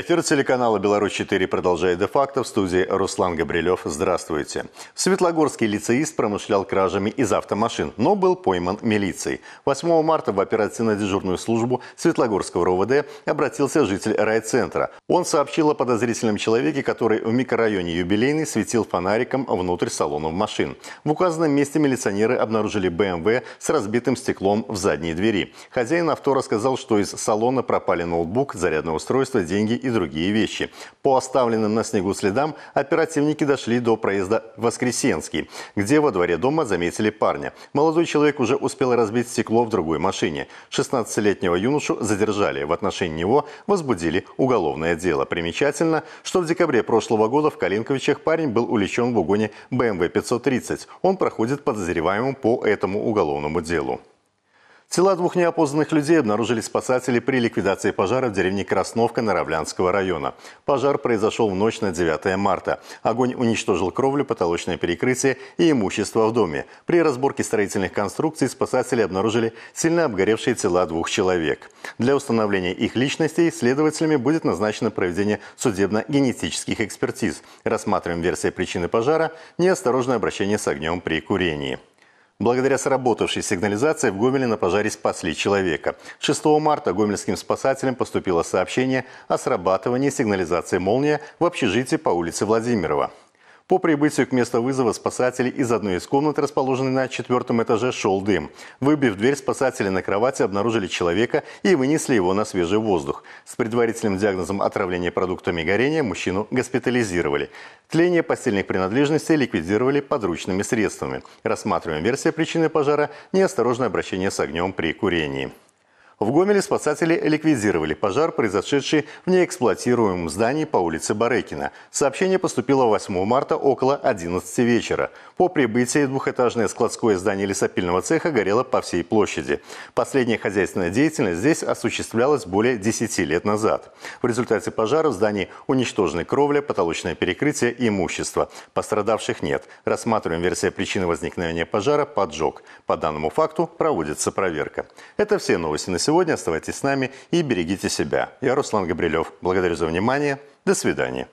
Эфир телеканала «Беларусь-4» продолжает де-факто. В студии Руслан Габрилев. Здравствуйте. Светлогорский лицеист промышлял кражами из автомашин, но был пойман милицией. 8 марта в оперативно-дежурную службу Светлогорского РОВД обратился житель райцентра. Он сообщил о подозрительном человеке, который в микрорайоне Юбилейный светил фонариком внутрь салонов машин. В указанном месте милиционеры обнаружили БМВ эм с разбитым стеклом в задней двери. Хозяин авто рассказал, что из салона пропали ноутбук, зарядное устройство, деньги и и другие вещи. По оставленным на снегу следам оперативники дошли до проезда Воскресенский, где во дворе дома заметили парня. Молодой человек уже успел разбить стекло в другой машине. 16-летнего юношу задержали. В отношении него возбудили уголовное дело. Примечательно, что в декабре прошлого года в Калинковичах парень был увлечен в угоне BMW 530. Он проходит подозреваемым по этому уголовному делу. Тела двух неопознанных людей обнаружили спасатели при ликвидации пожара в деревне Красновка Наравлянского района. Пожар произошел в ночь на 9 марта. Огонь уничтожил кровлю, потолочное перекрытие и имущество в доме. При разборке строительных конструкций спасатели обнаружили сильно обгоревшие тела двух человек. Для установления их личностей следователями будет назначено проведение судебно-генетических экспертиз. Рассматриваем версии причины пожара, неосторожное обращение с огнем при курении. Благодаря сработавшей сигнализации в Гомеле на пожаре спасли человека. 6 марта гомельским спасателям поступило сообщение о срабатывании сигнализации «Молния» в общежитии по улице Владимирова. По прибытию к месту вызова спасатели из одной из комнат, расположенной на четвертом этаже, шел дым. Выбив дверь, спасатели на кровати обнаружили человека и вынесли его на свежий воздух. С предварительным диагнозом отравления продуктами горения мужчину госпитализировали. Тление постельных принадлежностей ликвидировали подручными средствами. Рассматриваем версия причины пожара – неосторожное обращение с огнем при курении. В Гомеле спасатели ликвидировали пожар, произошедший в неэксплуатируемом здании по улице Барекина. Сообщение поступило 8 марта около 11 вечера. По прибытии двухэтажное складское здание лесопильного цеха горело по всей площади. Последняя хозяйственная деятельность здесь осуществлялась более 10 лет назад. В результате пожара в здании уничтожены кровля, потолочное перекрытие и имущество. Пострадавших нет. Рассматриваем версию причины возникновения пожара – поджог. По данному факту проводится проверка. Это все новости на сегодня сегодня. Оставайтесь с нами и берегите себя. Я Руслан Габрилев. Благодарю за внимание. До свидания.